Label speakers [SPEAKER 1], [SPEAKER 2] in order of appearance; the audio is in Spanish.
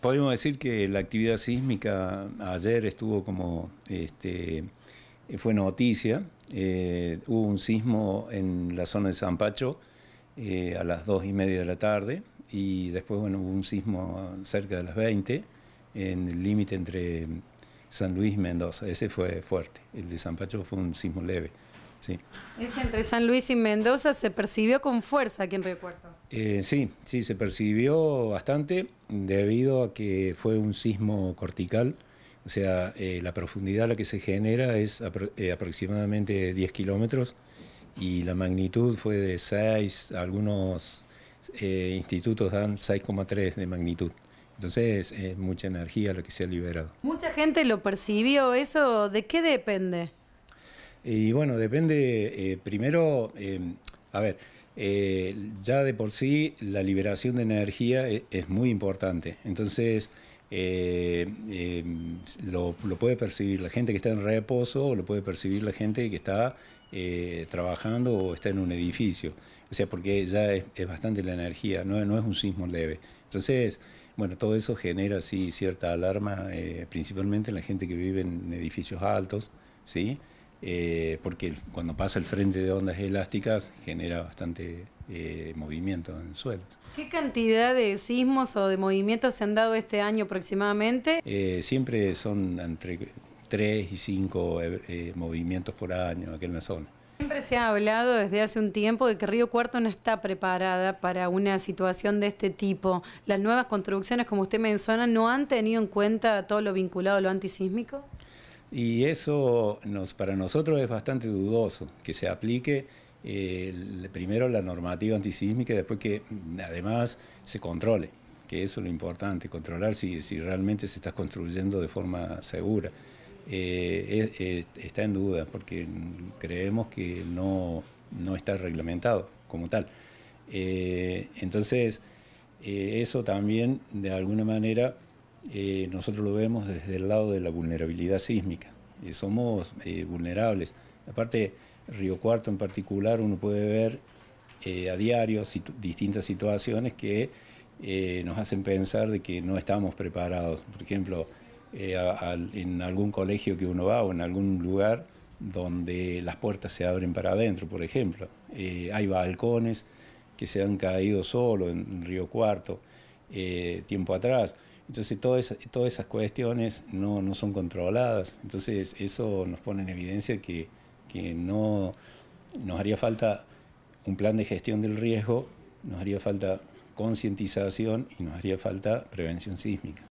[SPEAKER 1] Podemos decir que la actividad sísmica ayer estuvo como, este, fue noticia, eh, hubo un sismo en la zona de San Pacho eh, a las 2 y media de la tarde y después bueno, hubo un sismo cerca de las 20 en el límite entre San Luis y Mendoza, ese fue fuerte, el de San Pacho fue un sismo leve. Sí.
[SPEAKER 2] Es entre San Luis y Mendoza, se percibió con fuerza aquí en Río Puerto?
[SPEAKER 1] Eh, sí, sí, se percibió bastante debido a que fue un sismo cortical, o sea, eh, la profundidad a la que se genera es eh, aproximadamente 10 kilómetros y la magnitud fue de 6, algunos institutos dan 6,3 de magnitud. Entonces es mucha energía la que se ha liberado.
[SPEAKER 2] Mucha gente lo percibió, ¿eso de qué depende?
[SPEAKER 1] Y bueno, depende, eh, primero, em, a ver, eh, ya de por sí la liberación de energía e, es, muy importante. Entonces, eh, em, lo, puede percibir la gente que está en reposo o lo puede percibir la gente que está trabajando o está en un edificio. O sea, porque ya es, bastante la energía, no, no, es un sismo leve. Entonces, bueno, todo eso genera sí, cierta alarma, principalmente en la gente que vive en edificios altos, ¿sí? Eh, porque cuando pasa el frente de ondas elásticas genera bastante eh, movimiento en el suelo.
[SPEAKER 2] ¿Qué cantidad de sismos o de movimientos se han dado este año aproximadamente?
[SPEAKER 1] Eh, siempre son entre 3 y 5 movimientos por año aquí en la zona.
[SPEAKER 2] Siempre se ha hablado desde hace un tiempo de que Río Cuarto no está preparada para una situación de este tipo. ¿Las nuevas construcciones, como usted menciona, no han tenido en cuenta todo lo vinculado a lo antisísmico?
[SPEAKER 1] Y eso para nosotros es bastante dudoso, que se aplique eh, primero la normativa antisísmica y después que mm, además se controle, que eso es lo importante, controlar si, realmente se está construyendo de forma segura. Eh, está en duda porque creemos que no está reglamentado como tal. Eh, entonces, eso también de alguna manera eh, nosotros lo vemos desde el lado de la vulnerabilidad sísmica. Eh, somos eh, vulnerables. Aparte, Río Cuarto en particular, uno puede ver a diario distintas situaciones que nos hacen pensar de que no estamos preparados. Por ejemplo, en algún colegio que uno va o en algún lugar donde las puertas se abren para adentro, por ejemplo. hay balcones que se han caído solo en Río Cuarto tiempo atrás. Entonces todas esas, todas esas cuestiones no, son controladas, entonces eso nos pone en evidencia que, que, no nos haría falta un plan de gestión del riesgo, nos haría falta concientización y nos haría falta prevención sísmica.